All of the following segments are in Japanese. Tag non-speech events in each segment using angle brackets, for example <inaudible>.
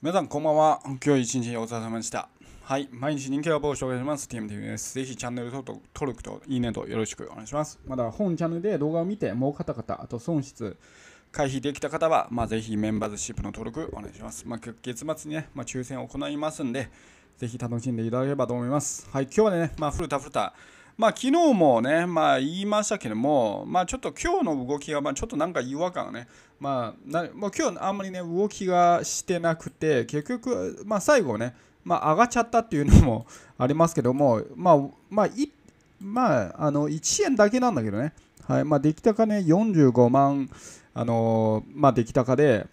皆さんこんばんは。今日一日お疲れ様でした。はい。毎日人気ラボを紹介します。TMTV です。ぜひチャンネル登録といいねとよろしくお願いします。まだ本チャンネルで動画を見て儲かった方、あと損失、回避できた方は、まあ、ぜひメンバーズシップの登録お願いします。まあ、月末にね、まあ、抽選を行いますんで、ぜひ楽しんでいただければと思います。はい。今日はね、まあ、古田古田。まあ、昨日もね、まあ、言いましたけども、まあ、ちょっと今日の動きが、まあ、ちょっとなんか違和感がね、まあ、なもう今日あんまりね、動きがしてなくて、結局、まあ、最後ね、まあ、上がっちゃったっていうのも <laughs> ありますけども、まあ、まあい、まあ、あの1円だけなんだけどね、はいまあ、出来高ね、45万、あのー、まあ、出来高で、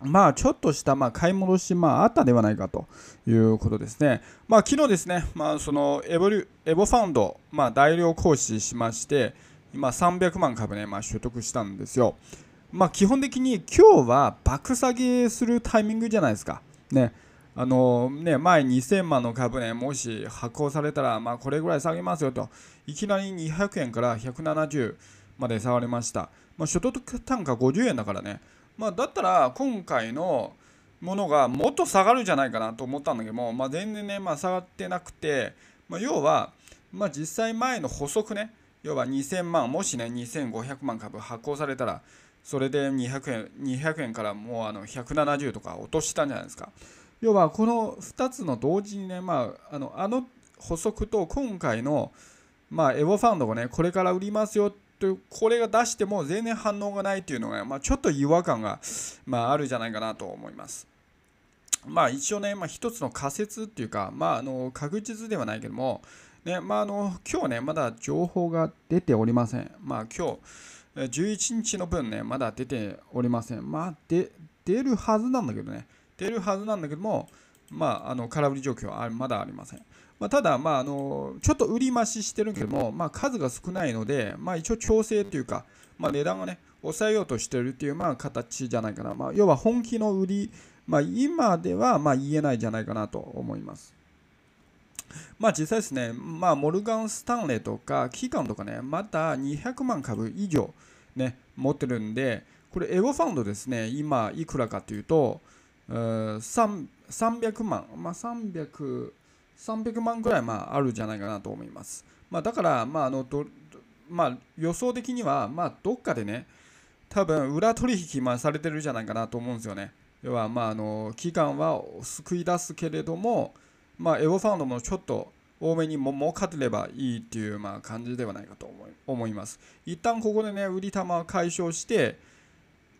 まあ、ちょっとした、まあ、買い戻し、まあ、あったではないかということですね。まあ、昨日ですね、まあ、そのエボリエボファウンド、まあ、大量行使しまして、今、300万株ね、まあ、取得したんですよ。まあ、基本的に今日は爆下げするタイミングじゃないですか。ね。あのね、前2000万の株ね、もし発行されたら、まあ、これぐらい下げますよと、いきなり200円から170まで下がりました。まあ、所得単価50円だからね、まあ、だったら今回のものがもっと下がるんじゃないかなと思ったんだけども、まあ、全然ね、まあ、下がってなくて、まあ、要は、まあ、実際前の補足ね要は2000万もしね2500万株発行されたらそれで200円 ,200 円からもうあの170とか落としたんじゃないですか要はこの2つの同時にね、まあ、あのあの補足と今回の、まあ、エボファンドがねこれから売りますよってとこれが出しても全然反応がないというのが、まあ、ちょっと違和感が、まあ、あるじゃないかなと思います。まあ、一応ね、まあ、一つの仮説っていうか、まあ、あの確実ではないけども、ねまあ、あの今日ね、まだ情報が出ておりません。まあ、今日11日の分ね、まだ出ておりません。まあ、で出るはずなんだけどね、出るはずなんだけども、まあ、あの空振り状況はまだありません。まあ、ただ、まああの、ちょっと売り増ししてるけども、まあ、数が少ないので、まあ、一応調整というか、まあ、値段をね、抑えようとしてるっていう、まあ、形じゃないかな。まあ、要は本気の売り、まあ、今では、まあ、言えないじゃないかなと思います。まあ実際ですね、まあ、モルガン・スタンレーとか、機関とかね、また200万株以上、ね、持ってるんで、これ、エゴファンドですね、今、いくらかというと、う300万、まあ、300、300万ぐらいまああるんじゃないかなと思います。まあ、だから、まああのどまあ、予想的には、まあ、どっかでね、多分裏取引まされてるじゃないかなと思うんですよね。要は、まあ、あの期間は救い出すけれども、まあ、エゴファンドもちょっと多めにも儲かってればいいっていう、まあ、感じではないかと思います。一旦ここでね、売り玉を解消して、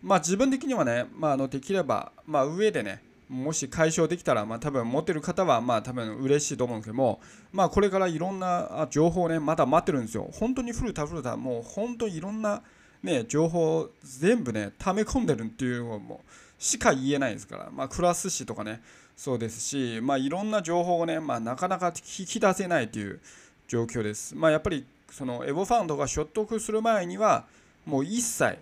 まあ、自分的にはね、まあ、あのできれば、まあ、上でね、もし解消できたら、まあ、多分持ってる方は、まあ、多分嬉しいと思うんですけども、まあ、これからいろんな情報をね、まだ待ってるんですよ。本当に古田古田、もう本当にいろんな、ね、情報全部ね、溜め込んでるっていうのも、しか言えないですから、まあ、クラス誌とかね、そうですし、まあ、いろんな情報をね、まあ、なかなか引き出せないという状況です。まあ、やっぱり、そのエボファンドが所得する前には、もう一切、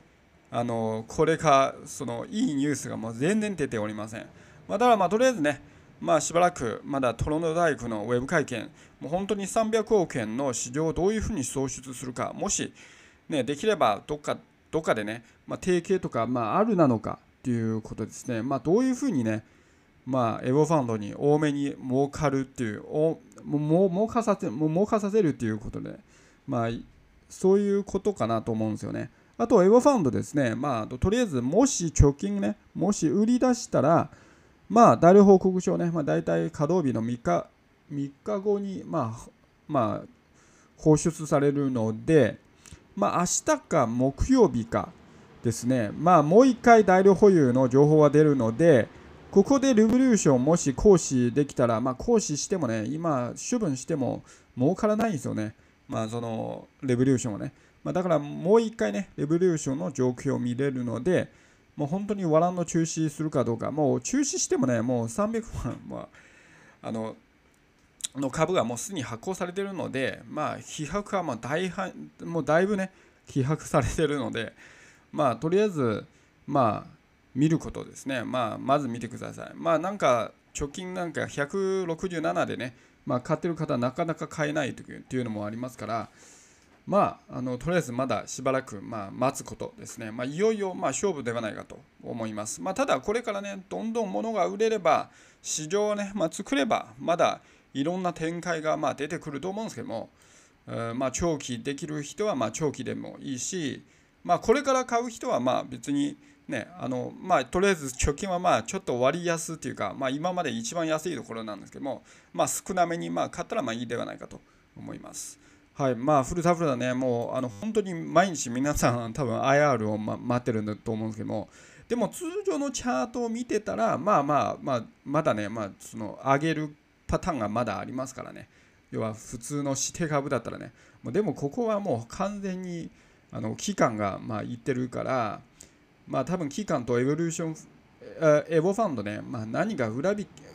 あのこれかそのいいニュースがもう全然出ておりません。まあ、だからまあとりあえずね、まあ、しばらくまだトロント大工のウェブ会見、もう本当に300億円の市場をどういうふうに創出するか、もし、ね、できればどっかどっかでね、まあ、提携とか、まあ、あるなのかっていうことですね、まあ、どういうふうにね、まあ、エゴファンドに多めに儲かるっていう、おも儲かさせも儲かさせるっていうことで、まあ、そういうことかなと思うんですよね。あと、エゴファンドですね、まあ、とりあえず、もし貯金ね、もし売り出したら、まあ、大量報告書をね、まあ、大体稼働日の3日 ,3 日後に、まあ、まあ、放出されるので、まあ、明日か木曜日かですね、まあ、もう1回大量保有の情報は出るので、ここでレボリューションもし行使できたら、まあ、行使してもね、今、処分しても儲からないんですよね。まあ、そのレボリューションはね。まあ、だからもう1回ね、レボリューションの状況を見れるので、もう本当にワランの中止するかどうか、もう中止してもね、もう300万、は、あ、の、の株がもうすでに発行されてるので、まあ、批判はまあ大半、もうだいぶね、批判されてるので、まあ、とりあえず、まあ、見ることですね。まあ、まず見てください。まあ、なんか、貯金なんか167でね、まあ、買ってる方はなかなか買えないというのもありますから、まあ、あのとりあえずまだしばらく、まあ、待つことですね、まあ、いよいよ、まあ、勝負ではないかと思います、まあ、ただこれからねどんどん物が売れれば市場をね、まあ、作ればまだいろんな展開が、まあ、出てくると思うんですけども、えまあ、長期できる人は、まあ、長期でもいいし、まあ、これから買う人は、まあ、別にねあのまあ、とりあえず貯金はまあちょっと割安というか、まあ、今まで一番安いところなんですけども、まあ、少なめにまあ買ったらまあいいではないかと思います。はいまあ、フルタフルだね、もうあの本当に毎日皆さん、多分 IR を、ま、待ってるんだと思うんですけども、でも通常のチャートを見てたら、まあまあ、まあ、まだね、まあ、その上げるパターンがまだありますからね、要は普通の指定株だったらね、でもここはもう完全にあの期間がまあいってるから、まあ多分期間とエボリューション、エボファンドね、まあ、何か裏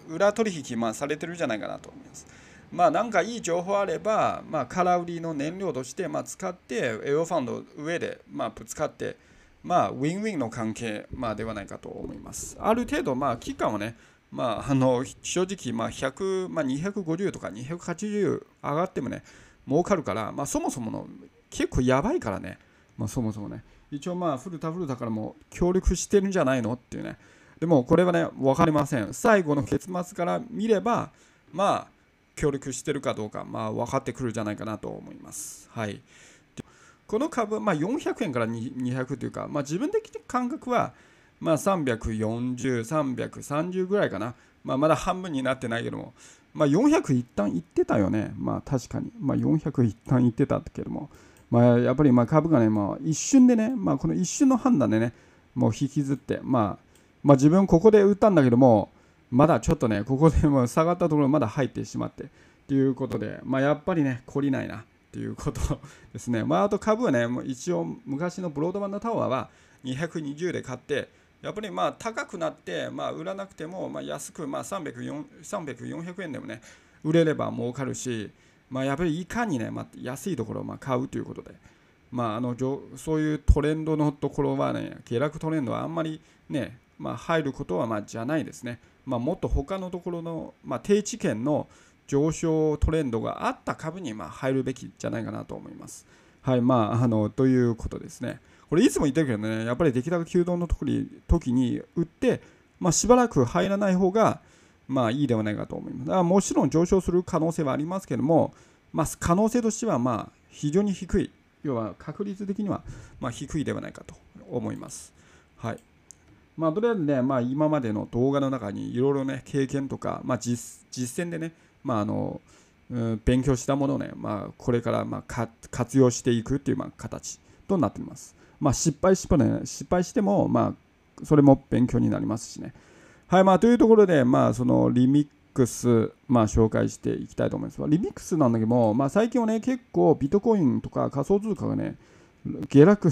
裏取引まあされてるんじゃないかなと思います。まあ、なんかいい情報あれば、まあ、空売りの燃料として、まあ、使って、エオファンド上で、まあ、ぶつかって、まあ、ウィンウィンの関係、まあ、ではないかと思います。ある程度、まあ、期間はね、まあ、あの正直、まあ100まあ、250とか280上がってもね、儲かるから、まあ、そもそもの結構やばいからね、まあ、そもそもね、一応、まあ、古田古田からも協力してるんじゃないのっていうね、でもこれはね、分かりません。最後の結末から見れば、まあ、協力してるかどうか、まあ、分かってくるじゃないかなと思います。はいこの株、まあ、400円から200というか、まあ、自分的に感覚は、まあ、340、330ぐらいかな、まあ、まだ半分になってないけども、まあ、400一旦行ってたよね、まあ、確かに、まあ、400一旦行ってたけども、まあ、やっぱりまあ株がね、まあ、一瞬でね、まあ、この一瞬の判断でね、もう引きずって、まあまあ、自分ここで売ったんだけども、まだちょっとね、ここでも下がったところまだ入ってしまってということで、まあ、やっぱりね、懲りないなということですね。<laughs> まあ、あと株はね、もう一応昔のブロードバンドタワーは220で買って、やっぱりまあ高くなって、まあ、売らなくてもまあ安くまあ300、400円でもね、売れれば儲かるし、まあ、やっぱりいかにね、まあ、安いところをまあ買うということで。まあ、あのそういうトレンドのところはね、下落トレンドはあんまりね、まあ、入ることはまあじゃないですね。まあ、もっと他のところの、まあ、低地圏の上昇トレンドがあった株にま入るべきじゃないかなと思います。はいまあ、あのということですね。これいつも言ってるけどね、やっぱり出来高急騰の時に売って、まあ、しばらく入らない方がまあいいではないかと思います。だからもちろん上昇する可能性はありますけども、まあ、可能性としてはまあ非常に低い、要は確率的にはま低いではないかと思います。はいまあ、とりあえずね、まあ、今までの動画の中にいろいろね、経験とか、まあ実、実践でね、まああのうん、勉強したものをね、まあ、これからまあ活用していくっていうまあ形となっています。まあ、失敗しても、ね、失敗しても、まあ、それも勉強になりますしね。はい、まあ、というところで、まあ、そのリミックス、まあ、紹介していきたいと思います。リミックスなんだけども、まあ、最近はね、結構ビットコインとか仮想通貨がね、下落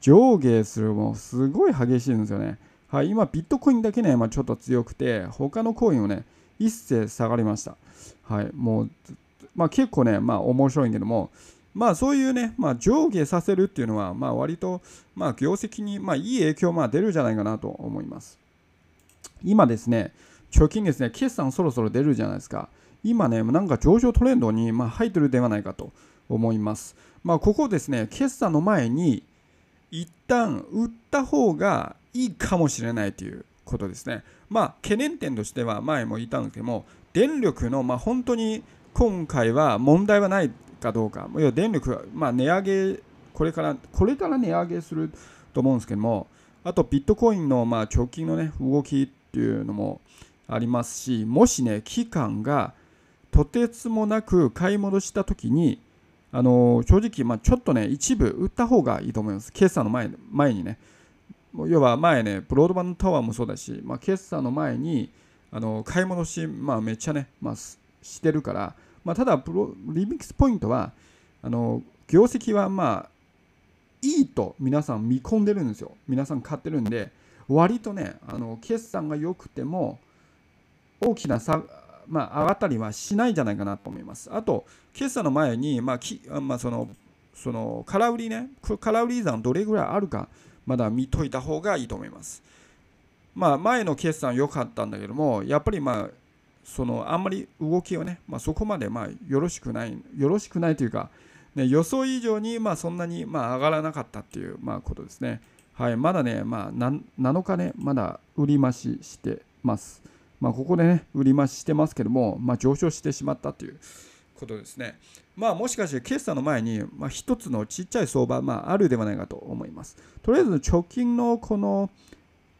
上下するもすごい激しいんですよね。はい、今、ビットコインだけね、まあ、ちょっと強くて、他のコインをね、一斉下がりました。はい、もう、まあ、結構ね、まあ、面白いんけども、まあ、そういうね、まあ、上下させるっていうのは、まあ、割と、まあ、業績に、まあ、いい影響、まあ、出るじゃないかなと思います。今ですね、貯金ですね、決算そろそろ出るじゃないですか。今ね、なんか上昇トレンドに、まあ、入ってるではないかと思います。まあ、ここですね、決算の前に、一旦売った方がいいかもしれないということですね。まあ、懸念点としては前も言ったんですけども、電力の、まあ、本当に今回は問題はないかどうか、要は電力、まあ、値上げ、これから、これから値上げすると思うんですけども、あとビットコインの、まあ、直のね、動きっていうのもありますし、もしね、期間がとてつもなく買い戻したときに、あの正直、まあ、ちょっとね、一部売った方がいいと思います。決算の前前にね。要は前ね、ブロードバンドタワーもそうだし、まあ、決算の前にあの買い戻し、まあ、めっちゃね、まあ、してるから、まあ、ただプロ、リミックスポイントは、あの業績はまあ、いいと皆さん見込んでるんですよ。皆さん買ってるんで、割とね、あの決算が良くても、大きな差まあ、上がったりはしないんじゃないかなと思います。あと、決算の前に、まあきまあ、そのその空売りね、空売り算どれぐらいあるか、まだ見といた方がいいと思います。まあ、前の決算良かったんだけども、やっぱりまあ、そのあんまり動きをね、まあ、そこまでまあよろしくない、よろしくないというか、ね、予想以上にまあそんなにまあ上がらなかったっていうまあことですね。はい、まだね、まあ、7日ね、まだ売り増ししてます。まあ、ここでね、売り増ししてますけども、まあ、上昇してしまったということですね。まあ、もしかして決算の前に、まあ、一つのちっちゃい相場、まあ、あるではないかと思います。とりあえず、貯金のこの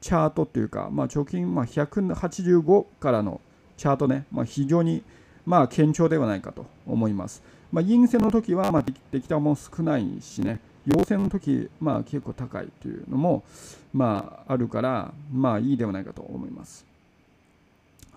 チャートというか、まあ、貯金、まあ、185からのチャートね、まあ、非常に、まあ、堅調ではないかと思います。まあ、陰性の時は、まあ、出来たも少ないしね、陽性の時、まあ、結構高いというのも、まあ、あるから、まあ、いいではないかと思います。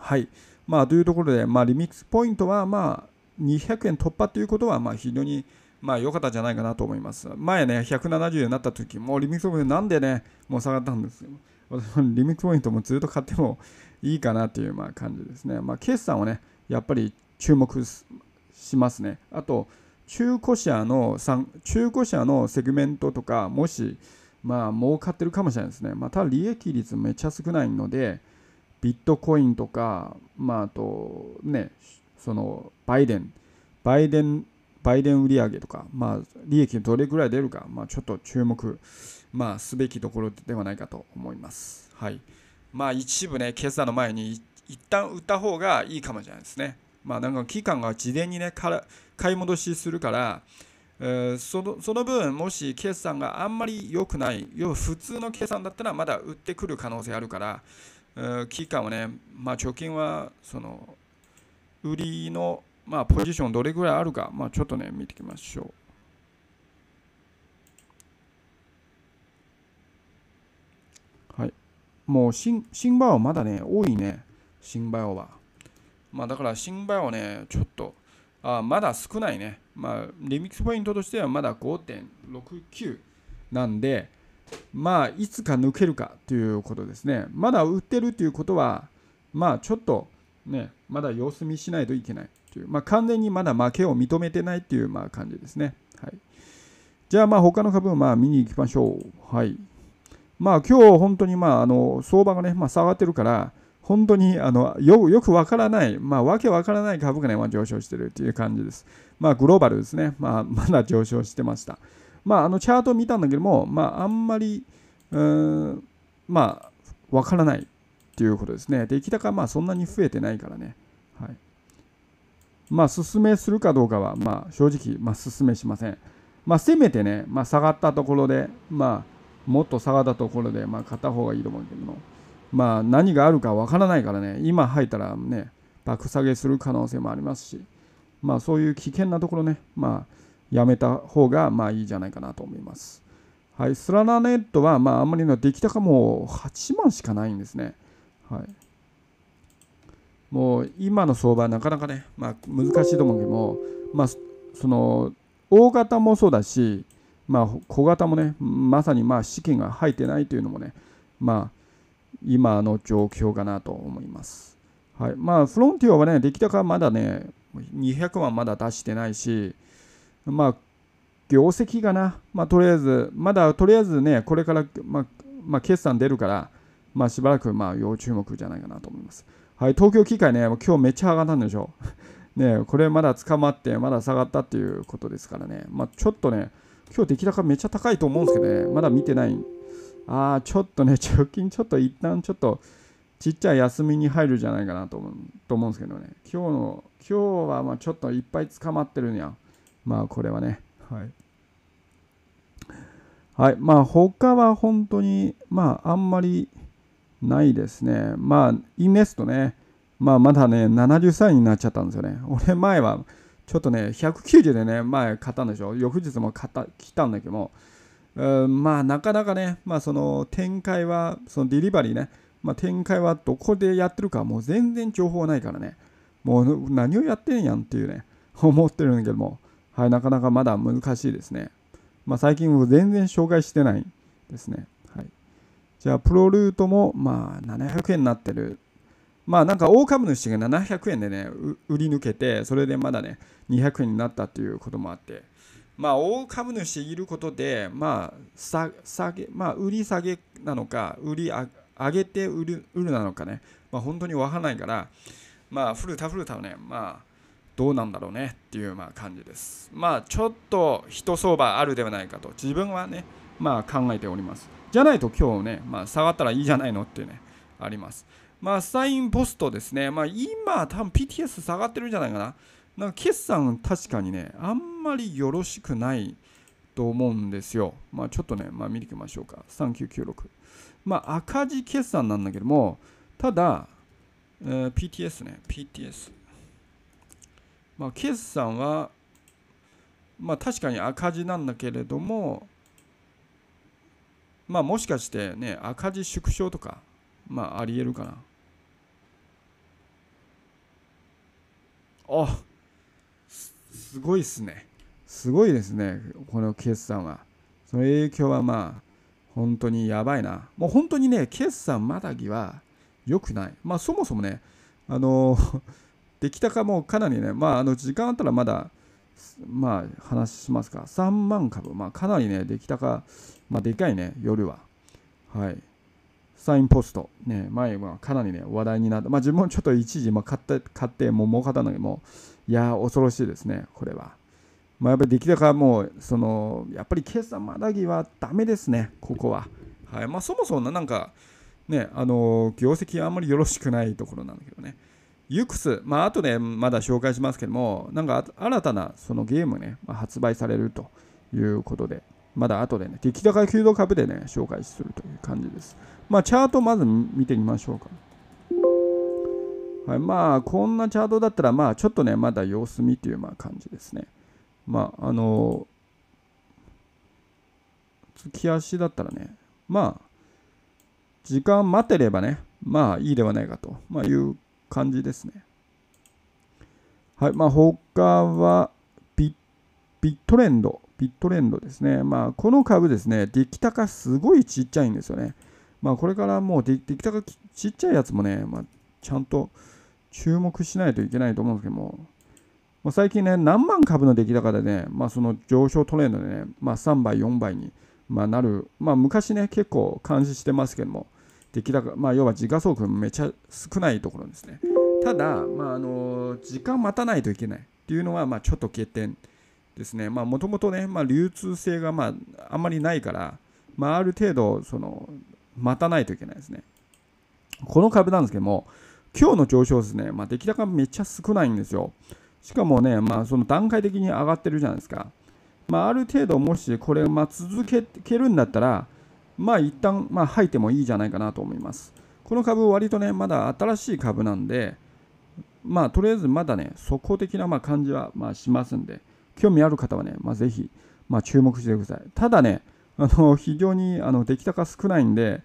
はい。まあ、というところで、まあ、リミックスポイントは、まあ、200円突破ということは、まあ、非常に、まあ、良かったんじゃないかなと思います。前ね、170円になった時、もうリミックスポイントなんでね、もう下がったんですよ。私リミックスポイントもずっと買ってもいいかなという、まあ、感じですね。まあ、決算をね、やっぱり注目しますね。あと、中古車の、中古車のセグメントとか、もし、まあ、儲かってるかもしれないですね。まあ、ただ利益率めっちゃ少ないので、ビットコインとか、まあ、あとね、そのバイデン、バイデン、バイデン売上とか、まあ、利益どれぐらい出るか、まあ、ちょっと注目、まあ、すべきところではないかと思います。はい。まあ、一部ね、決算の前に、一旦売った方がいいかもしれないですね。まあ、なんか期間が事前にね、から買い戻しするから、えー、そのその分、もし決算があんまり良くない、要は普通の決算だったらまだ売ってくる可能性あるから、期間はね、まあ、貯金はその売りの、まあ、ポジションどれぐらいあるか、まあ、ちょっとね見ていきましょう。はい、もう新新バイオまだね多いね新バイオは。まあ、だから新バイオねちょっとあまだ少ないね。まあ、リミックスポイントとしてはまだ5.69なんで。まあ、いつか抜けるかということですね。まだ売ってるということは、まあ、ちょっと、ね、まだ様子見しないといけないという、まあ、完全にまだ負けを認めてないという、まあ、感じですね。はい、じゃあ、まあ、他の株をまあ見に行きましょう。はい。まあ、今日本当に、まあ、あの相場がね、まあ、下がってるから、本当にあのよよくわからない、まあ、わけわからない株価が、ねまあ、上昇してるという感じです。まあ、グローバルですね、まあ、まだ上昇してました。まあ、あのチャートを見たんだけども、まあ、あんまり、うん、まあ、わからないっていうことですね。出来高はまあそんなに増えてないからね。はい。まあ、進めするかどうかは、まあ、正直、まあ、進めしません。まあ、せめてね、まあ、下がったところで、まあ、もっと下がったところで、まあ、買った方がいいと思うけども、まあ、何があるかわからないからね、今入ったらね、爆下げする可能性もありますし、まあ、そういう危険なところね、まあ、やめた方がまあいいじゃないかなと思います。はい、スラナネットはまああんまりの出来高も8万しかないんですね。はい、もう今の相場はなかなかね、まあ、難しいと思うけども、まあ、その大型もそうだし、まあ、小型もねまさにまあ資金が入ってないというのもね、まあ、今の状況かなと思います。はいまあ、フロンティアはね、出来高はまだね、200万まだ出してないし、まあ、業績がな、まあ、とりあえず、まだとりあえずね、これから、まあ、まあ、決算出るから、まあ、しばらく、まあ、要注目じゃないかなと思います。はい、東京機械ね、今日めっちゃ上がったんでしょ。<laughs> ね、これまだ捕まって、まだ下がったっていうことですからね、まあ、ちょっとね、今日出来高めっちゃ高いと思うんですけどね、まだ見てない。ああ、ちょっとね、直近ちょっと一旦ちょっと、ちっちゃい休みに入るじゃないかなと思うと思うんですけどね、今日の、今日はまあちょっといっぱい捕まってるんや。まあこれはね、はい。はい、まあ他は本当に、まああんまりないですね。まあイネストね、まあまだね、70歳になっちゃったんですよね。俺前は、ちょっとね、190でね、前買ったんでしょ。翌日も買った、来たんだけども、うん、まあなかなかね、まあその展開は、そのデリバリーね、まあ展開はどこでやってるか、もう全然情報ないからね、もう何をやってんやんっていうね、思ってるんだけども、はい、なかなかまだ難しいですね。まあ、最近も全然紹介してないですね。はい、じゃあ、プロルートもまあ700円になってる。まあなんか大株主が700円でね、売り抜けて、それでまだね、200円になったということもあって、まあ大株主いることで、まあ下げ、まあ売り下げなのか、売り上げて売る売るなのかね、まあ本当にわからないから、まあフルタフルタをね、まあどうなんだろうねっていうまあ感じです。まあちょっと人相場あるではないかと自分はねまあ考えております。じゃないと今日ね、まあ、下がったらいいじゃないのってねあります。まあサインポストですね、まあ、今多分 PTS 下がってるんじゃないかな。なんか決算確かにねあんまりよろしくないと思うんですよ。まあ、ちょっとね、まあ、見ていきましょうか。3996。まあ、赤字決算なんだけども、ただ、えー、PTS ね、PTS。まあ、決算は、まあ、確かに赤字なんだけれども、まあ、もしかしてね、赤字縮小とか、まあ、ありえるかな。あすごいっすね。すごいですね、この決算は。その影響はまあ、本当にやばいな。もう本当にね、決算またぎは良くない。まあ、そもそもね、あの出来高もかなりね、まあ、あの時間あったらまだ、まあ、話しますか、3万株、まあ、かなりね、出来高、まあ、でかいね、夜は。はい。サインポスト、ね、前はかなりね、話題になって、まあ、自分もちょっと一時、まあ、買って、買って、もう儲かったのにも、いや恐ろしいですね、これは。まあ、やっぱり出来高はもう、その、やっぱり決算まだぎはだめですね、ここは。はい。まあ、そもそもなんか、ね、あの、業績あんまりよろしくないところなんだけどね。ユクス、まあ後でまだ紹介しますけども、なんか新たなそのゲームね、まあ、発売されるということで、まだ後でね、出来高急度株でね、紹介するという感じです。まあチャートまず見てみましょうか。はい、まあこんなチャートだったら、まあちょっとね、まだ様子見というまあ感じですね。まああの月足だったらね、まあ時間待てればね、まあいいではないかと、まあ、いう感じですね。はい。まあ、他はビ、ビットレンド。ビットレンドですね。まあ、この株ですね、出来高すごいちっちゃいんですよね。まあ、これからもう出来高ちっちゃいやつもね、まあ、ちゃんと注目しないといけないと思うんですけども、まあ、最近ね、何万株の出来高でね、まあ、その上昇トレンドでね、まあ、3倍、4倍に、まなる、まあ、昔ね、結構監視してますけども、出来高、まあ、要は時価総額めちゃ少ないところですね。ただ、まあ、あの時間待たないといけないっていうのは、まあ、ちょっと欠点ですね。もともとね、まあ、流通性が、まあ、あんまりないから、まあ、ある程度その待たないといけないですね。この株なんですけども、今日の上昇ですね、まあ、出来高めっちゃ少ないんですよ。しかもね、まあ、その段階的に上がってるじゃないですか。まあ、ある程度、もしこれ、ま続けるんだったら、まあ一旦まあ吐いてもいいじゃないかなと思います。この株割とね、まだ新しい株なんで、まあとりあえずまだね、速攻的なまあ感じはまあしますんで、興味ある方はね、まあ、ぜひまあ注目してください。ただね、あの <laughs> 非常にあの出来高少ないんで、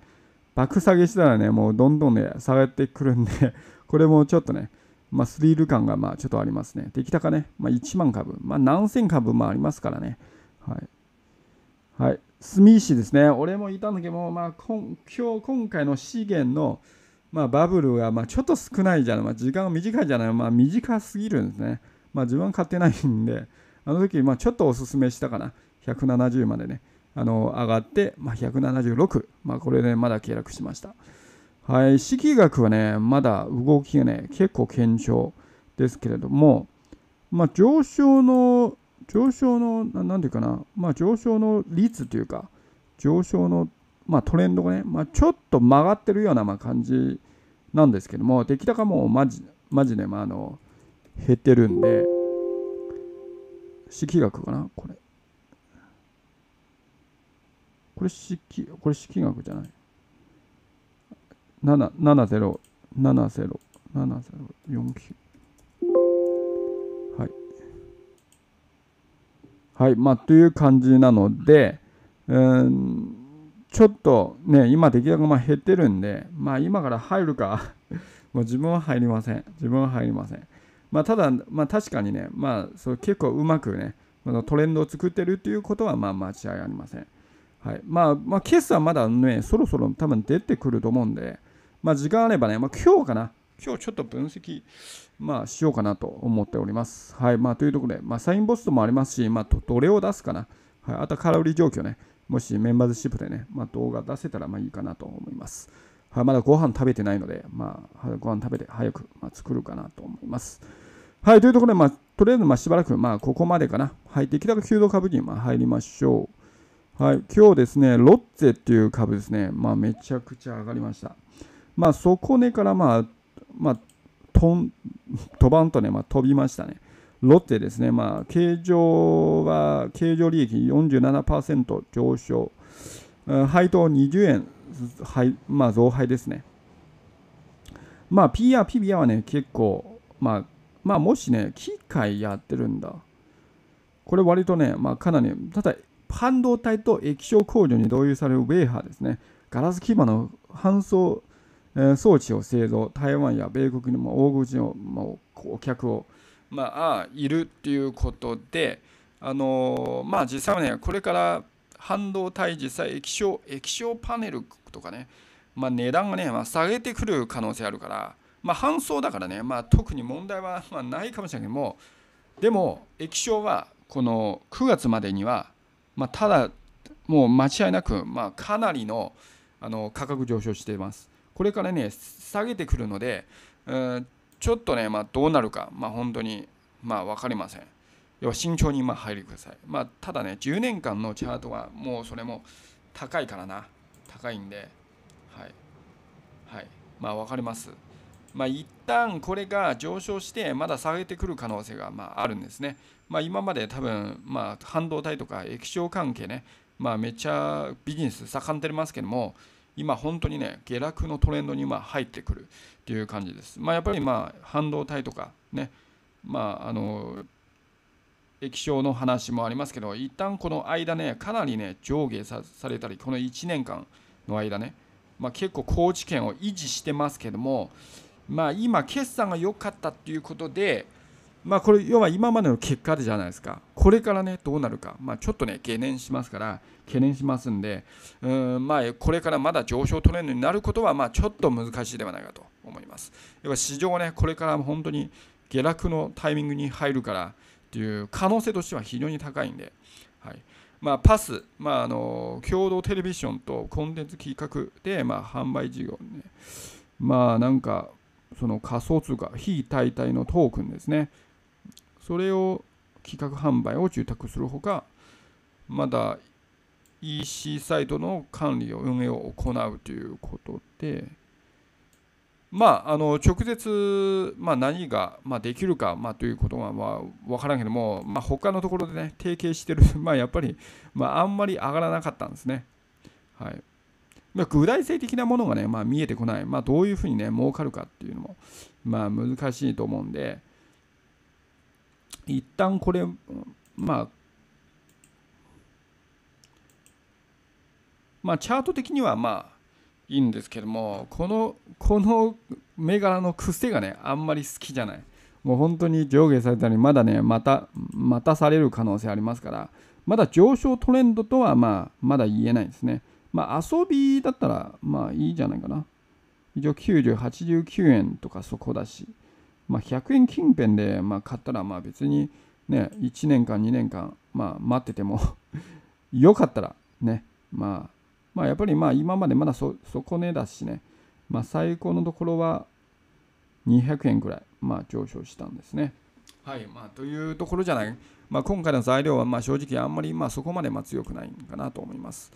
爆下げしたらね、もうどんどんね、下がってくるんで <laughs> これもちょっとね、まあ、スリル感がまあちょっとありますね。出来高ね、まあ、1万株、まあ、何千株もありますからね。はい。はい。住石ですね、俺もいたんだけどまあ、今今日今回の資源の、まあ、バブルが、まあ、ちょっと少ないじゃない、まあ、時間が短いじゃない、まあ、短すぎるんですね。まあ、自分は買ってないんで、あの時、まあ、ちょっとおすすめしたかな、170までね、あの上がって、まあ、176、まあ、これで、ね、まだ契約しました。はい、資金額はね、まだ動きがね、結構堅調ですけれども、まあ、上昇の上昇の、なんていうかな、まあ、上昇の率というか、上昇の、まあ、トレンドがね、まあ、ちょっと曲がってるようなま感じなんですけども、出来高もマジマジで、まあ、あの減ってるんで、式額かな、これ。これ式、これ式学じゃない。7、70、70、70、49。はいまあ、という感じなので、うんちょっとね、今出来高が減ってるんで、まあ今から入るか <laughs> もう自分は入りません。自分は入りません。まあただ、まあ確かにね、まあそう結構うまくね、このトレンドを作ってるっていうことはまあ間違いありません。はい。まあ、まあ決算まだね、そろそろ多分出てくると思うんで、まあ時間あればね、まあ今日かな、今日ちょっと分析、まあ、しようかなと思っております。はい。まあ、というところで、まあ、サインボストもありますし、まあ、どれを出すかな。はい。あとはカロリー状況ね。もしメンバーズシップでね、まあ、動画出せたらまあいいかなと思います。はい。まだご飯食べてないので、まあ、ご飯食べて早く、まあ、作るかなと思います。はい。というところで、まあ、とりあえず、まあ、しばらく、まあ、ここまでかな。はい。できるだけ弓株に、まあ、入りましょう。はい。今日ですね、ロッツェっていう株ですね。まあ、めちゃくちゃ上がりました。まあ、底ねから、まあ、まあ、とん <laughs> 飛ばんとね、まあ、飛びましたね。ロッテですね、まあ、経常は、経常利益47%上昇、配当20円、配まあ、増配ですね。まあ、PR、PBR はね、結構、まあ、まあ、もしね、機械やってるんだ。これ割とね、まあ、かなり、ただ、半導体と液晶工場に導入されるウェーハーですね。ガラス基板の搬送装置を製造、台湾や米国にも大口のお客を、まあ、いるっていうことで、あのまあ、実際はね、これから半導体、実際液晶、液晶パネルとかね、まあ、値段がね、まあ、下げてくる可能性あるから、まあ、搬送だからね、まあ、特に問題はまあないかもしれないけども、でも、液晶はこの9月までには、まあ、ただ、もう間違いなく、まあ、かなりのあの価格上昇しています。これからね、下げてくるので、ちょっとね、まあ、どうなるか、まあ、本当に、まあ、分かりません。要は慎重にま入りください。まあ、ただね、10年間のチャートはもうそれも高いからな。高いんで、はい。はい。まあ、分かります。まあ、一旦これが上昇して、まだ下げてくる可能性がまあるんですね。まあ、今まで多分、まあ、半導体とか液晶関係ね、まあ、めっちゃビジネス盛んでますけども、今本当にね下落のトレンドに今入ってくるっていう感じです。まあ、やっぱりまあ半導体とかね、まあ、あの液晶の話もありますけど一旦この間ねかなりね上下されたりこの1年間の間ね、まあ、結構高知県を維持してますけども、まあ、今決算が良かったっていうことでまあ、これ要は今までの結果でじゃないですかこれからねどうなるか、まあ、ちょっとね懸念しますから懸念しますんでうんまあこれからまだ上昇トレンドになることはまあちょっと難しいではないかと思いますっぱ市場ねこれから本当に下落のタイミングに入るからっていう可能性としては非常に高いんで、はいまあ、パス、まあ、あの共同テレビションとコンテンツ企画で、まあ、販売事業ねまあなんかその仮想通貨非対体のトークンですねそれを企画販売を住宅するほか、まだ EC サイトの管理を運営を行うということで、まあ、あの直接、まあ、何が、まあ、できるか、まあ、ということは、まあ、分からんけども、まあ、他のところで、ね、提携してる、<laughs> まあ、やっぱり、まあ、あんまり上がらなかったんですね。はいまあ、具体性的なものがね、ねまあ、見えてこない、まあ、どういうふうに、ね、儲かるかっていうのも、まあ、難しいと思うんで、一旦これ、まあ、まあ、チャート的にはまあいいんですけども、この、この銘柄の癖がね、あんまり好きじゃない。もう本当に上下されたり、まだね、また、待たされる可能性ありますから、まだ上昇トレンドとはまあ、まだ言えないですね。まあ、遊びだったら、まあいいじゃないかな。一応90、89円とかそこだし。まあ、100円近辺で、まあ、買ったらまあ別に、ね、1年間2年間、まあ、待ってても <laughs> よかったらね、まあ、まあ、やっぱりまあ今までまだそこだしね、まあ、最高のところは200円ぐらい、まあ、上昇したんですね。はいまあ、というところじゃない、まあ、今回の材料はまあ正直あんまりまあそこまでま強くないかなと思います。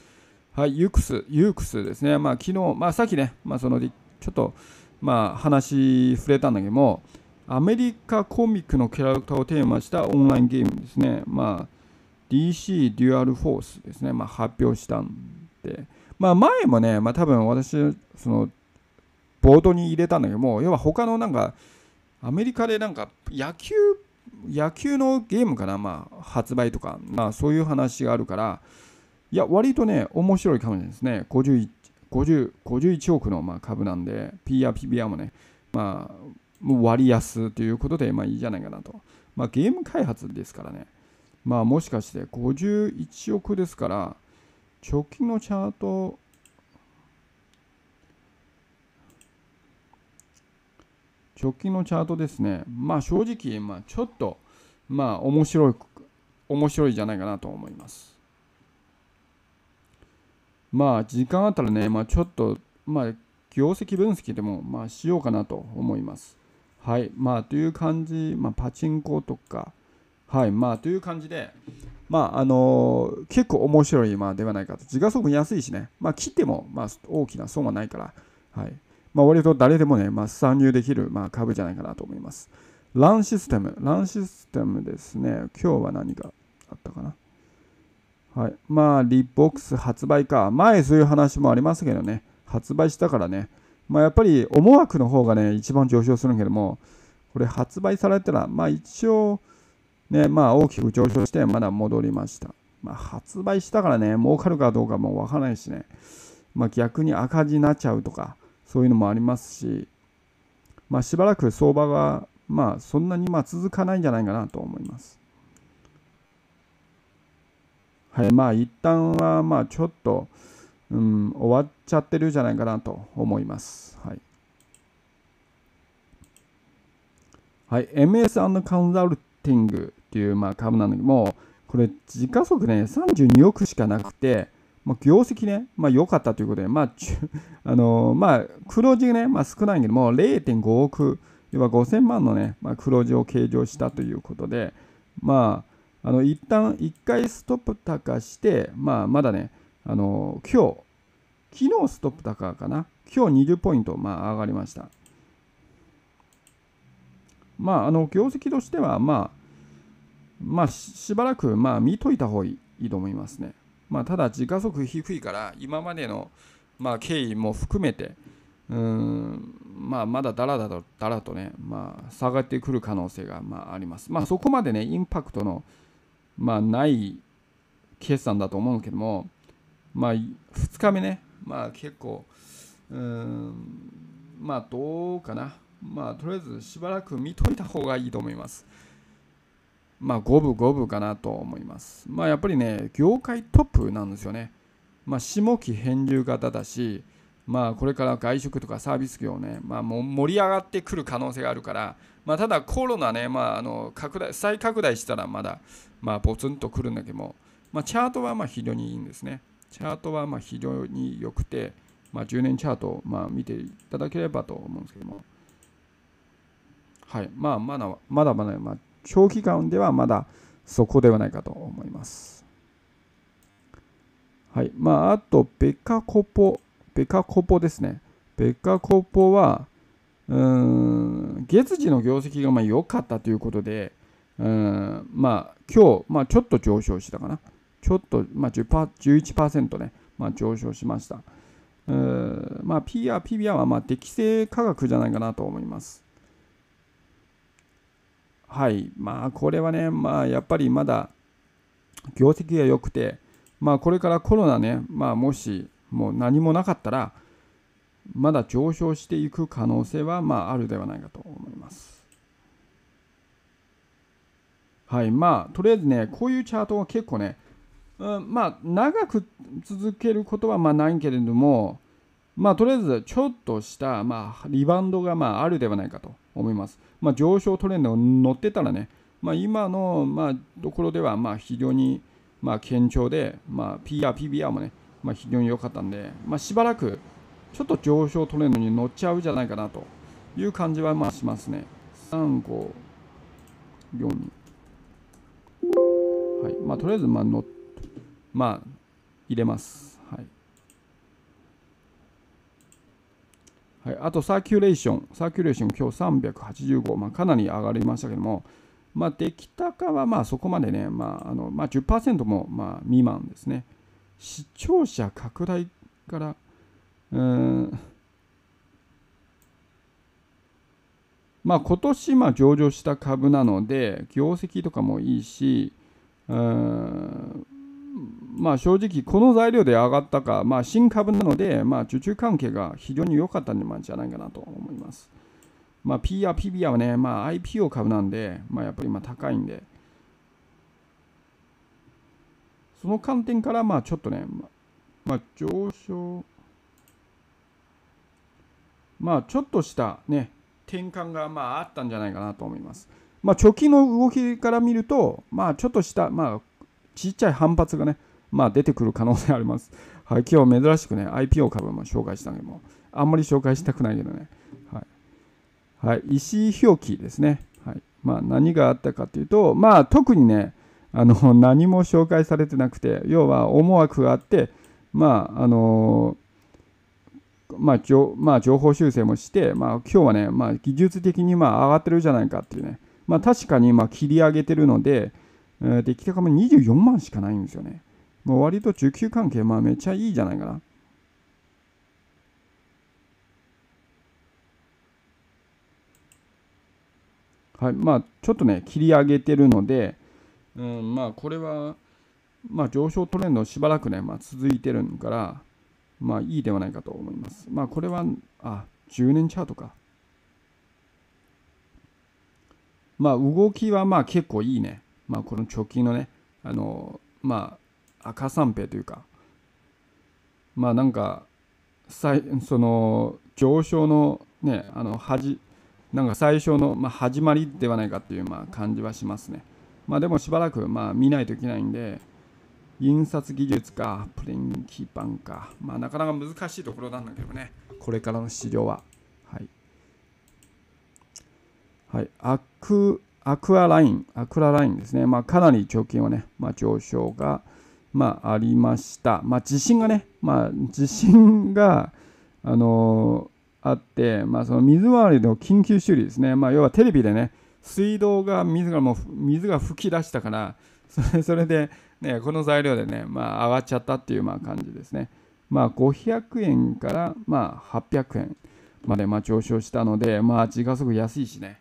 はい、ユークス、ユークスですね、まあ、昨日、まあ、さっきね、まあ、そのちょっとまあ話触れたんだけども、アメリカコミックのキャラクターをテーマしたオンラインゲームですね。まあ、DC デュアルフォースですね。まあ、発表したんで。まあ、前もね、まあ、多分私、その、ボードに入れたんだけども、要は他のなんか、アメリカでなんか、野球、野球のゲームかな、まあ、発売とか、まあ、そういう話があるから、いや、割とね、面白いかもしれないですね。51, 50 51億のまあ株なんで、PR、PBR もね、まあ、割安ということで、まあ、いいじゃないかなと。まあ、ゲーム開発ですからね。まあ、もしかして51億ですから、直近のチャート、直近のチャートですね、まあ、正直、まあ、ちょっと、まあ、面白い、面白いじゃないかなと思います。まあ、時間あったらね、まあ、ちょっと、まあ、業績分析でも、まあ、しようかなと思います。はい、まあという感じ、まあ、パチンコとか、はい、まあという感じで、まああのー、結構面白い、まあ、ではないかと。自画すご安いしね、まあ切っても、まあ、大きな損はないから、はい。まあ、割と誰でもね、まあ、参入できる、まあ、株じゃないかなと思います。ランシステム、ランシステムですね、今日は何があったかな。はい。まあ、リボックス発売か。前そういう話もありますけどね、発売したからね、まあ、やっぱり思惑の方がね、一番上昇するんけども、これ発売されたら、まあ一応、ね、まあ大きく上昇して、まだ戻りました。まあ発売したからね、儲かるかどうかもわからないしね、まあ逆に赤字になっちゃうとか、そういうのもありますし、まあしばらく相場が、まあそんなにまあ続かないんじゃないかなと思います。はい、まあ一旦は、まあちょっと、うん、終わっちゃってるじゃないかなと思います。はい。はい、MS& カウンサルティングっていう、まあ、株なんだけども、これ、時価総額ね、32億しかなくて、まあ、業績ね、まあ、良かったということで、まあ、<laughs> あのー、まあ、黒字ね、まあ、少ないけども、0.5億、要は5000万のね、まあ、黒字を計上したということで、まあ、あの一旦一回ストップ高して、まあ、まだね、あの今日、昨日ストップ高かな。今日20ポイント、まあ、上がりました。まあ、あの業績としては、まあ、まあ、しばらく、まあ、見といた方がいいと思いますね。まあ、ただ、時価速低いから、今までの、まあ、経緯も含めて、うん、まあ、まだだらだらだらとね、まあ、下がってくる可能性が、まあ、あります。まあ、そこまでね、インパクトの、まあ、ない決算だと思うけども、まあ、2日目ね、まあ結構、うん、まあどうかな。まあとりあえずしばらく見といた方がいいと思います。まあ五分五分かなと思います。まあやっぱりね、業界トップなんですよね。まあ下期編流型だし、まあこれから外食とかサービス業ね、まあも盛り上がってくる可能性があるから、まあただコロナね、まああの拡大、再拡大したらまだ、まあポツンとくるんだけども、まあチャートはまあ非常にいいんですね。チャートはま非常に良くて、まあ、10年チャートをま見ていただければと思うんですけども、はいまあ、まだまだまだ、まあ、長期間ではまだそこではないかと思います。はいまあ、あと、ベカコポ、ベカコポですね。ベカコポは、うーん、月次の業績がまあ良かったということで、うんまあ、今日、まあ、ちょっと上昇したかな。ちょっと、まあ、11%ね、まあ、上昇しました。まあ、P r PBR はまあ適正価格じゃないかなと思います。はい、まあこれはね、まあ、やっぱりまだ業績が良くて、まあ、これからコロナね、まあ、もしもう何もなかったら、まだ上昇していく可能性はまああるではないかと思います。はい、まあとりあえずね、こういうチャートは結構ね、うん、まあ長く続けることはまあないけれども、まあ、とりあえずちょっとした、まあ、リバウンドがまああるではないかと思います。まあ、上昇トレンドに乗ってたらね、まあ、今のまあところではまあ非常にまあ堅調で、まあ、PR、PBR もね、まあ、非常に良かったんで、まあ、しばらくちょっと上昇トレンドに乗っちゃうんじゃないかなという感じはまあしますね。3、5、4、はいまあ、とりあえずまあ乗ってまあ入れます、はいはい、あとサーキュレーションサーキュレーション今日385、まあ、かなり上がりましたけども、まあ、きたかはまあそこまでね、まああのまあ10、10%もまあ未満ですね視聴者拡大からうんまあ今年まあ上場した株なので業績とかもいいしうんまあ、正直、この材料で上がったか、まあ、新株なので、まあ、受注関係が非常に良かったんじゃないかなと思います。まあ、p や p b はね、まあ、IPO 株なんで、まあ、やっぱりまあ高いんで、その観点から、まあ、ちょっとね、まあ、上昇、まあ、ちょっとしたね、転換がまああったんじゃないかなと思います。まあ、貯金の動きから見ると、まあ、ちょっとした、まあ、ちっちゃい反発がね、まあ、出てくる可能性あります。<laughs> はい、今日は珍しくね、IPO 株も紹介したけども、あんまり紹介したくないけどね。はい。はい、石井表記ですね。はい。まあ、何があったかというと、まあ、特にね、あの、<laughs> 何も紹介されてなくて、要は思惑があって、まあ、あのまあ情まあ、情報修正もして、まあ、今日はね、まあ、技術的にまあ上がってるじゃないかっていうね、まあ、確かにまあ切り上げてるので、出来高も24万しかないんですよね。もう割と受給関係、まあめっちゃいいじゃないかな。はい、まあちょっとね、切り上げてるので、うん、まあこれは、まあ上昇トレンドしばらくね、まあ続いてるから、まあいいではないかと思います。まあこれは、あ、10年チャートか。まあ動きはまあ結構いいね。まあ、この貯金のね、あの、まあ、赤三平というか、まあなんか、その上昇のね、あの、恥、なんか最初の、まあ、始まりではないかっていう、まあ、感じはしますね。まあ、でもしばらく、まあ、見ないといけないんで、印刷技術か、プリンキパンか、まあ、なかなか難しいところなんだけどね、これからの資料は。はい。はい、アクアクアライン、アクララインですね、まあ、かなり貯金をね、まあ、上昇が、まあ、ありました。まあ、地震がね、まあ、地震が、あのー、あって、まあ、その水回りの緊急修理ですね、まあ、要はテレビでね、水道が水がもう水が噴き出したから、<laughs> それそれで、ね、この材料でね、まあ、上がっちゃったっていうまあ感じですね。まあ、500円からまあ800円までまあ上昇したので、まあ、自価速安いしね。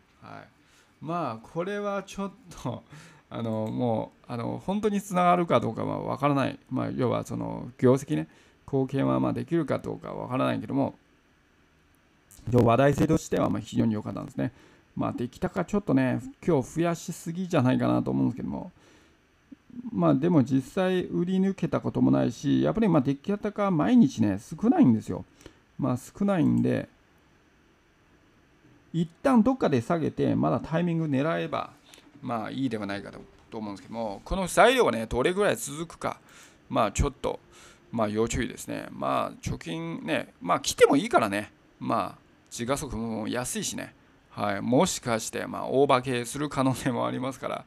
まあこれはちょっと <laughs> あのもうあの本当につながるかどうかは分からない、まあ、要はその業績ね貢献はまできるかどうかは分からないけども話題性としてはま非常に良かったんですね、まあ、できたかちょっとね今日増やしすぎじゃないかなと思うんですけどもまあでも実際売り抜けたこともないしやっぱりま出来高毎日ね少ないんですよまあ少ないんで一旦どっかで下げてまだタイミング狙えばまあいいではないかと思うんですけどもこの材料はねどれぐらい続くかまあちょっとまあ要注意ですねまあ貯金ねまあ来てもいいからねまあ時価則も安いしねはいもしかしてまあ大化けする可能性もありますから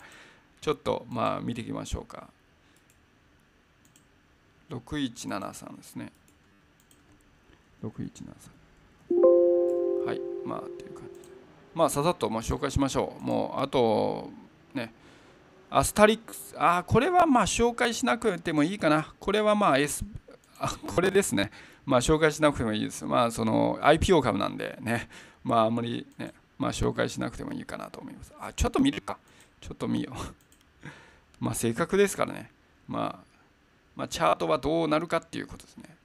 ちょっとまあ見ていきましょうか6173ですね6173はいまあっていうかまあ、ささっともう紹介しましょう。もうあとねアスタリックスあこれはまあ紹介しなくてもいいかなこれはまあ、S、あこれですねまあ紹介しなくてもいいですまあその IPO 株なんでねまああんまりねまあ紹介しなくてもいいかなと思いますあちょっと見るかちょっと見よう <laughs> まあ正確ですからねまあまあチャートはどうなるかっていうことですね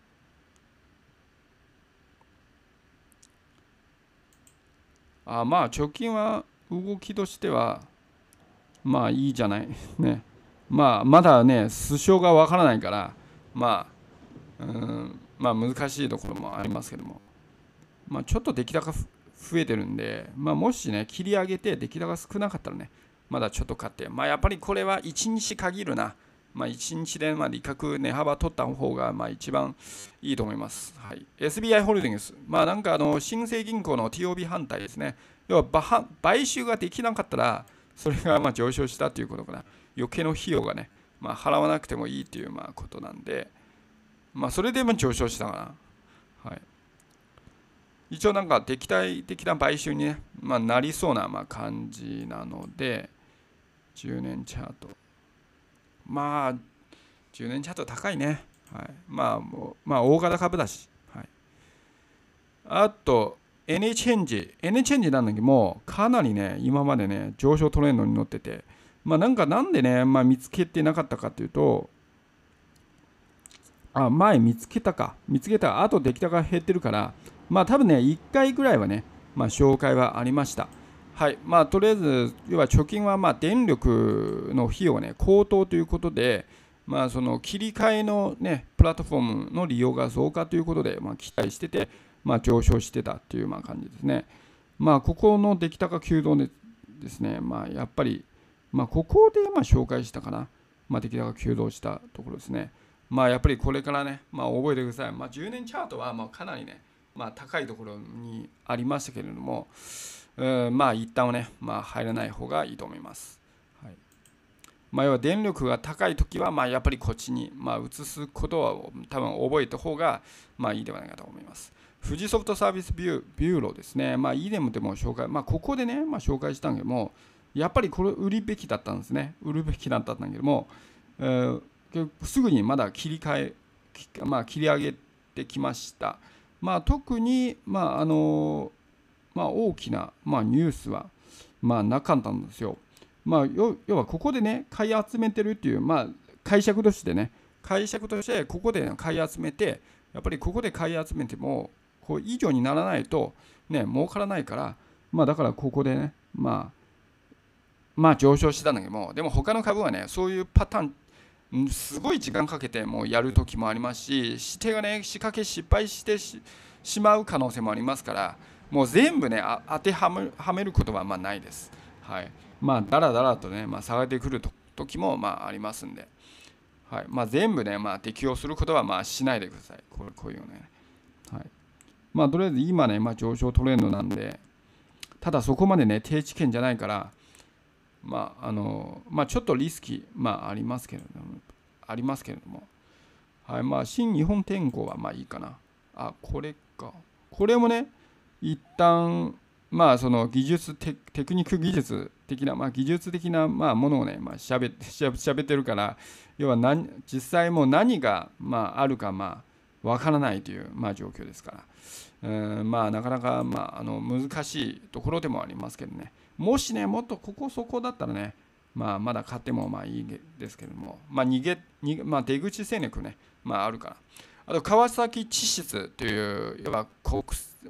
あまあ貯金は動きとしてはまあいいじゃない <laughs> ねまあまだね素性がわからないからまあうんまあ難しいところもありますけどもまあちょっと出来高増えてるんでまあもしね切り上げて出来高少なかったらねまだちょっと買ってまあやっぱりこれは1日限るなまあ、1日でまあ利確値幅取った方がまあ一番いいと思います。はい、SBI ホールディングス、まあ、なんかあの新生銀行の TOB 反対ですね。要は買収ができなかったら、それがまあ上昇したということかな。余計の費用がね、まあ、払わなくてもいいというまあことなんで、まあ、それでも上昇したかな。はい、一応なんか敵対的な買収にね、まあ、なりそうなまあ感じなので、10年チャート。まあ、10年ちャんと高いね。はい、まあ、もうまあ、大型株だし。はい、あと、N チェンジ。N チェンジなんだけども、かなりね、今までね、上昇トレンドに乗ってて、まあ、なんかなんでね、まあ、見つけてなかったかっていうと、あ、前見つけたか。見つけた。あと出来高が減ってるから、まあ、多分ね、1回ぐらいはね、まあ、紹介はありました。はいまあ、とりあえず、要は貯金はまあ電力の費用、ね、高騰ということで、まあ、その切り替えの、ね、プラットフォームの利用が増加ということで、まあ、期待してて、まあ、上昇してたっていうまあ感じですね。まあ、ここの出来高急増でですね、まあ、やっぱり、まあ、ここでまあ紹介したかな、まあ、出来高急増したところですね。まあ、やっぱりこれからね、まあ、覚えてください。まあ、10年チャートはまあかなりね、まあ、高いところにありましたけれども、うんまあ一旦はね、まあ、入らない方がいいと思います。はいまあ、要は電力が高い時は、まあ、やっぱりこっちに、まあ、移すことは多分覚えた方が、まあ、いいではないかと思います。富士ソフトサービスビュービューロですね、まあ、EDEM でも紹介、まあ、ここでね、まあ、紹介したんけども、やっぱりこれ売るべきだったんですね。売るべきだったんだけども、えー、すぐにまだ切り替え、まあ、切り上げてきました。まあ、特に、まああのまあ、大きな、まあ、ニュースは、まあ、なかったんですよ。まあ、要はここでね買い集めてるっていう、まあ、解釈としてね解釈としてここで買い集めてやっぱりここで買い集めてもこれ以上にならないとね儲からないからまあだからここでねまあまあ上昇してたんだけどもでも他の株はねそういうパターンすごい時間かけてもうやる時もありますし定がね仕掛け失敗してしまう可能性もありますからもう全部ね当てはめることはまあないです。はい、まあだらだらとね、まあ、下がってくる時もまあありますんで、はいまあ、全部ね、まあ、適用することはまあしないでください。こうこういうね。はいまあ、とりあえず今ね、まあ、上昇トレンドなんで、ただそこまでね、低地圏じゃないから、まああのまあ、ちょっとリスキー、まあ、ありますけれども、ありますけれども、はいまあ、新日本天候はまあいいかな。あ、これか。これもね、一旦まあその技術テクニック技術的な、まあ、技術的なまあものをね、まあ、しゃべしゃべってるから要は何実際もう何がまああるかまあわからないという、まあ、状況ですから、うんまあ、なかなか、まあ、あの難しいところでもありますけどねもしねもっとここそこだったらね、まあ、まだ買ってもまあいいですけども、まあ逃げ逃げまあ、出口戦略ね、まあ、あるから。あと川崎地質という要は国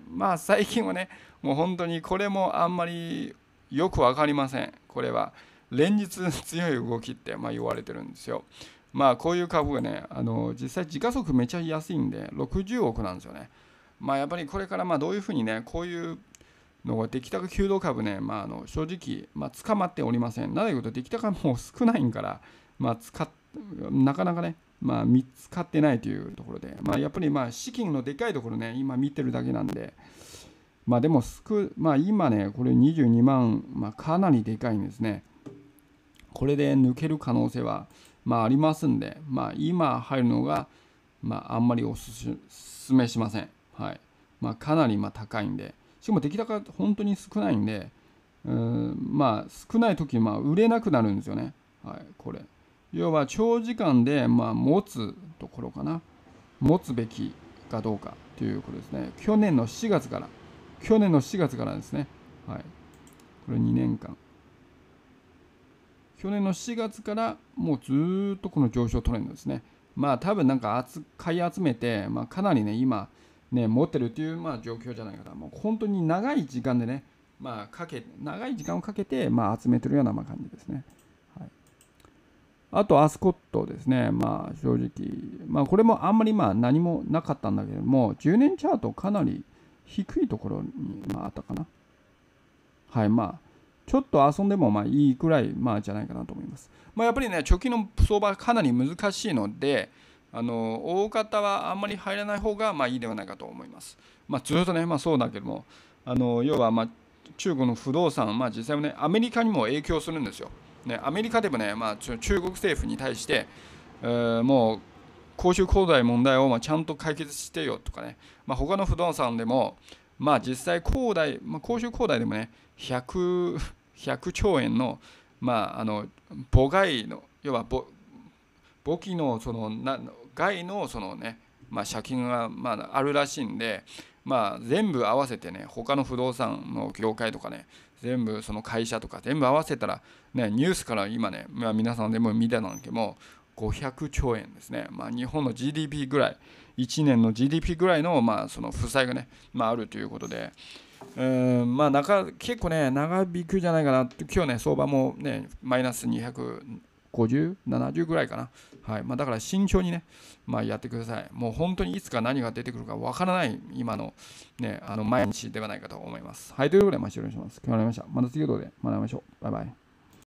まあ最近はねもう本当にこれもあんまりよく分かりませんこれは連日強い動きってまあ言われてるんですよまあこういう株がねあの実際時価速めちゃ安いんで60億なんですよねまあやっぱりこれからまあどういうふうにねこういうのが出来高弓道株ね、まあ、あの正直、まあ、捕まっておりません。なぜかというと、出来高も少ないんから、まあ、使っなかなかね、まあ、見つかってないというところで、まあ、やっぱりまあ資金のでかいところね、今見てるだけなんで、まあ、でもまあ、今ね、これ22万、まあ、かなりでかいんですね。これで抜ける可能性は、まあ、ありますんで、まあ、今入るのが、まあ、あんまりおすすめしません。はいまあ、かなりまあ高いんで、しかも出来高本当に少ないんで、うんまあ、少ない時まあ売れなくなるんですよね。はい、これ。要は長時間で、まあ、持つところかな持つべきかどうかということですね去年の4月から去年の4月からですねはいこれ2年間去年の4月からもうずっとこの上昇トレンドですねまあ多分なんか買い集めて、まあ、かなりね今ね持ってるというまあ状況じゃないかなもう本当に長い時間でねまあかけ長い時間をかけてまあ集めてるようなまあ感じですねあと、アスコットですね。まあ、正直。まあ、これもあんまりまあ何もなかったんだけれども、10年チャートかなり低いところにまあったかな。はい、まあ、ちょっと遊んでもまあいいくらいまあじゃないかなと思います。まあ、やっぱりね、貯金の相場かなり難しいので、あの大方はあんまり入らない方がまあいいではないかと思います。まあ、ずっとね、まあ、そうだけども、あの要はまあ中国の不動産、まあ、実際はね、アメリカにも影響するんですよ。でアメリカでもね、まあ、中国政府に対して、えー、もう公衆恒大問題をまちゃんと解決してよとかね、まあ、他の不動産でも、まあ、実際恒大、まあ、公衆恒大でもね 100, 100兆円の,、まあ、あの母外の要は簿簿記のそのな外のそのね、まあ、借金がまああるらしいんで、まあ、全部合わせてね他の不動産の業界とかね全部その会社とか全部合わせたら、ね、ニュースから今ね、まあ、皆さんでも見たんだけども500兆円ですね、まあ、日本の GDP ぐらい1年の GDP ぐらいの,、まあその負債がね、まあ、あるということで。うんまあ、中結構ね、長引くじゃないかな、今日ね、相場もね、マイナス250、70ぐらいかな、はいまあ、だから慎重にね、まあ、やってください。もう本当にいつか何が出てくるかわからない今の,、ね、あの毎日ではないかと思います。はい、ということで、まあ、終了します。今日ありました。また次の動画で学びましょう。バイバイ。